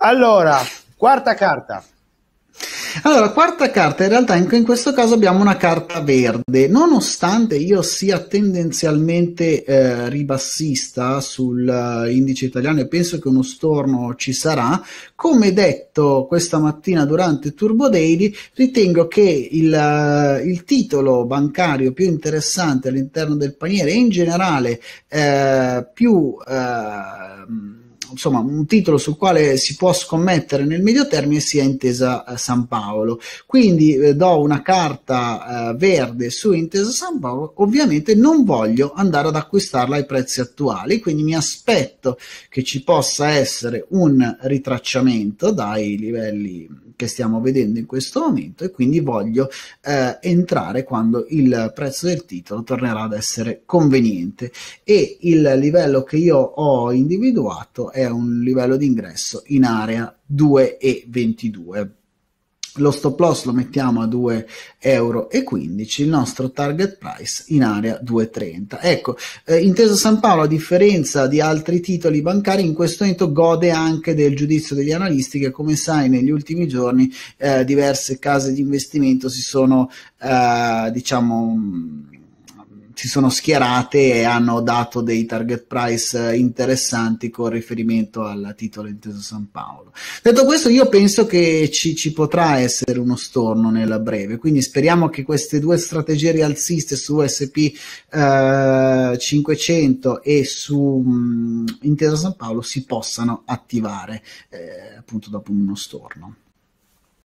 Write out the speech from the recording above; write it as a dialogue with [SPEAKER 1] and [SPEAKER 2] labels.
[SPEAKER 1] Allora, quarta carta. Allora, quarta carta, in realtà in, in, questo caso abbiamo una carta verde, nonostante io sia tendenzialmente eh, ribassista sull'indice eh, uh, italiano e penso che uno storno ci sarà, come detto questa mattina durante Turbo Daily, ritengo che il, uh, il titolo bancario più interessante all'interno del paniere e in generale uh, più insomma, un titolo sul quale si può scommettere nel medio termine sia Intesa eh, San Paolo. Quindi eh, do una carta eh, verde su Intesa San Paolo, ovviamente non voglio andare ad acquistarla ai prezzi attuali, quindi mi aspetto che ci possa essere un ritracciamento dai livelli che stiamo vedendo in questo momento e quindi voglio eh, entrare quando il prezzo del titolo tornerà ad essere conveniente e il livello che io ho individuato è è un livello di ingresso in area 2,22 lo stop loss lo mettiamo a 2,15 euro, il nostro target price in area 2,30. Ecco, eh, Intesa San Paolo, a differenza di altri titoli bancari, in questo momento gode anche del giudizio degli analisti che, come sai, negli ultimi giorni eh, diverse case di investimento si sono, eh, diciamo si sono schierate e hanno dato dei target price eh, interessanti con riferimento al titolo inteso San Paolo. Detto questo, io penso che ci, ci potrà essere uno storno nella breve, quindi speriamo che queste due strategie rialziste su SP eh, 500 e su mh, mm, Intesa San Paolo si possano attivare eh, appunto dopo uno storno.